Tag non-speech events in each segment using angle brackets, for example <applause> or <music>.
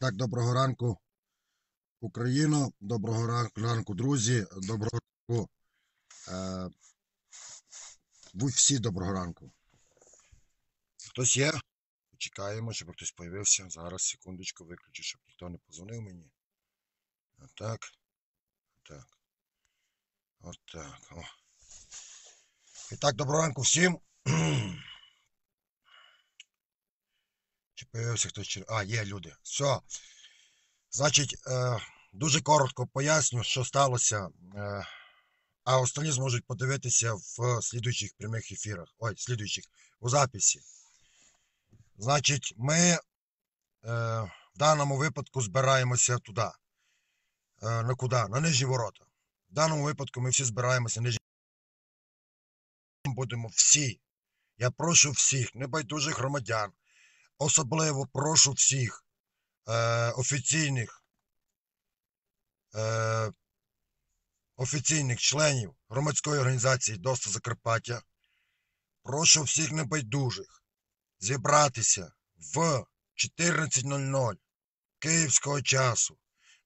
Так, доброго ранку, Україно, доброго ранку, друзі, доброго ранку. Е, ви всі доброго ранку. Хтось є? Чекаємо, щоб хтось появився. Зараз секундочку виключу, щоб ніхто не позвонив мені. Отак. Отак. Отак. О. І так, доброго ранку всім. Чи появився хтось через. А, є люди. Все. Значить, е, дуже коротко поясню, що сталося. Е, а останні зможуть подивитися в слідуючих прямих ефірах. Ой, слідуючих у записі. Значить, ми е, в даному випадку збираємося туди. Е, на куди? На нижні ворота. В даному випадку ми всі збираємося нижні. Будемо всі. Я прошу всіх, небайдужих громадян. Особливо прошу всіх е, офіційних е, офіційних членів громадської організації Доста Закарпаття. Прошу всіх небайдужих зібратися в 14.00 київського часу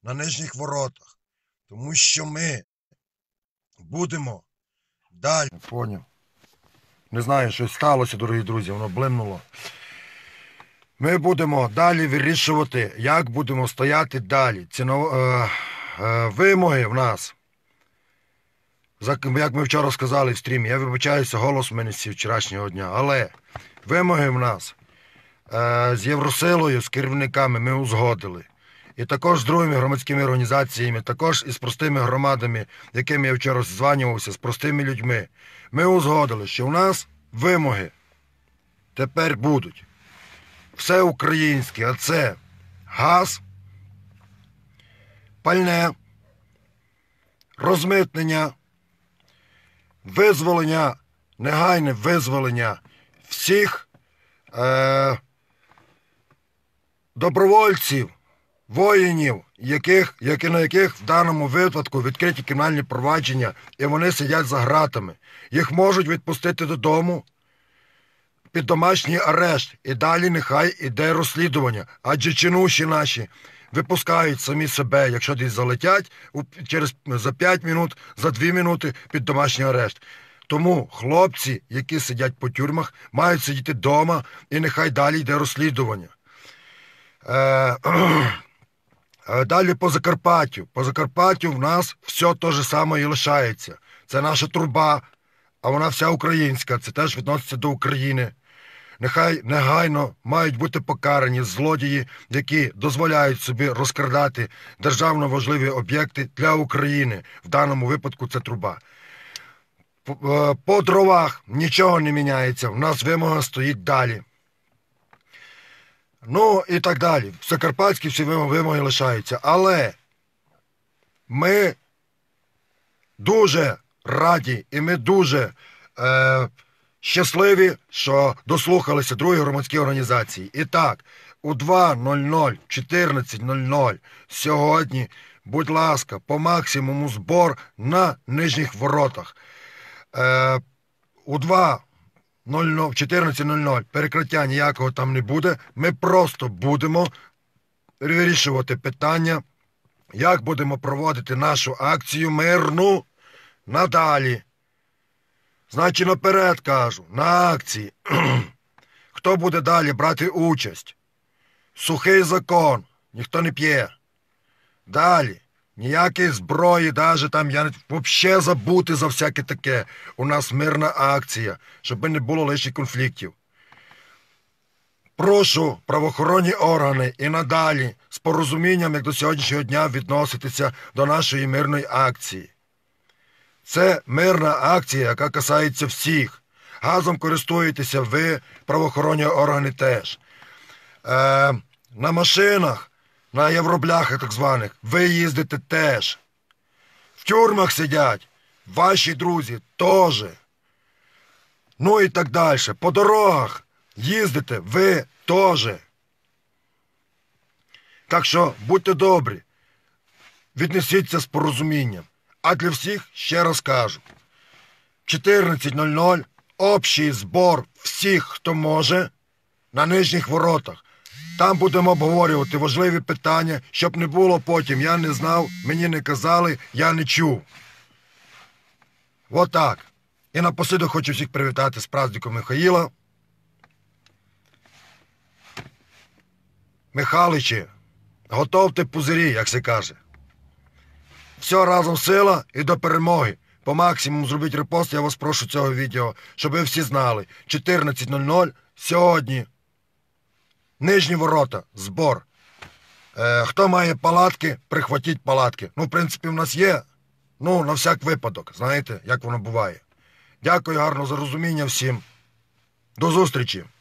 на нижніх воротах, тому що ми будемо далі. Поняв. Не знаю, що сталося, дорогі друзі, воно блимнуло. Ми будемо далі вирішувати, як будемо стояти далі. Ціно, е, е, вимоги в нас. Як ми вчора сказали в стрімі, я вибачаюся, голос в мене з вчорашнього дня. Але вимоги в нас е, з Євросилою, з керівниками ми узгодили. І також з другими громадськими організаціями, також із простими громадами, якими я вчора званювався, з простими людьми. Ми узгодили, що в нас вимоги тепер будуть все українське, а це газ, пальне, розмитнення, визволення, негайне визволення всіх е, добровольців, воїнів, яких, які, на яких в даному випадку відкриті кримінальні провадження і вони сидять за гратами. Їх можуть відпустити додому під домашній арешт і далі нехай іде розслідування, адже чинуші наші випускають самі себе, якщо десь залетять через за 5 минут, за 2 минути під домашній арешт. Тому хлопці, які сидять по тюрмах, мають сидіти вдома і нехай далі йде розслідування. Е, <clears throat> Далі по Закарпаттю. По Закарпаттю в нас все те ж саме і лишається. Це наша труба, а вона вся українська, це теж відноситься до України нехай негайно мають бути покарані злодії, які дозволяють собі розкрадати державно важливі об'єкти для України. В даному випадку це труба. Е, по дровах нічого не міняється. У нас вимога стоїть далі. Ну і так далі. В Закарпатській всі вимоги лишаються. Але ми дуже раді і ми дуже. Е, щасливі, що дослухалися другі громадські організації. І так, у 2.00, 14.00 сьогодні, будь ласка, по максимуму збор на нижніх воротах. Е, У 2.00 в 14.00 перекриття ніякого там не буде. Ми просто будемо вирішувати питання, як будемо проводити нашу акцію мирну надалі. Значить, наперед кажу, на акції. <clears throat> Хто буде далі брати участь? Сухий закон, ніхто не п'є. Далі. Ніякої зброї, даже там я не взагалі забути за всяке таке. У нас мирна акція, щоб не було лише конфліктів. Прошу правоохоронні органи і надалі з порозумінням як до сьогоднішнього дня відноситися до нашої мирної акції. Це мирна акція, яка касається всіх. Газом користуєтеся ви, правоохоронні органи теж. Е, На машинах, на євробляхах так званих, ви їздите теж. В тюрмах сидять, ваші друзі теж. Ну і так далі. По дорогах їздите ви теж. Так що будьте добрі, віднесіться з порозумінням а для всіх ще раз кажу. 14.00 общий збор всіх, хто може, на нижніх воротах. Там будемо обговорювати важливі питання, щоб не було потім. Я не знав, мені не казали, я не чув. Отак. От І напослідок хочу всіх привітати з праздником Михаїла. Михаличі, готовте пузирі, як се каже. Все разом сила і до перемоги. По максимуму зробіть репост, я вас прошу цього відео, щоб ви всі знали. 14.00 сьогодні. Нижні ворота, збор. Е, Хто має палатки, прихватіть палатки. Ну, в принципі, в нас є. Ну, на всяк випадок, знаєте, як воно буває. Дякую гарно за розуміння всім. До зустрічі!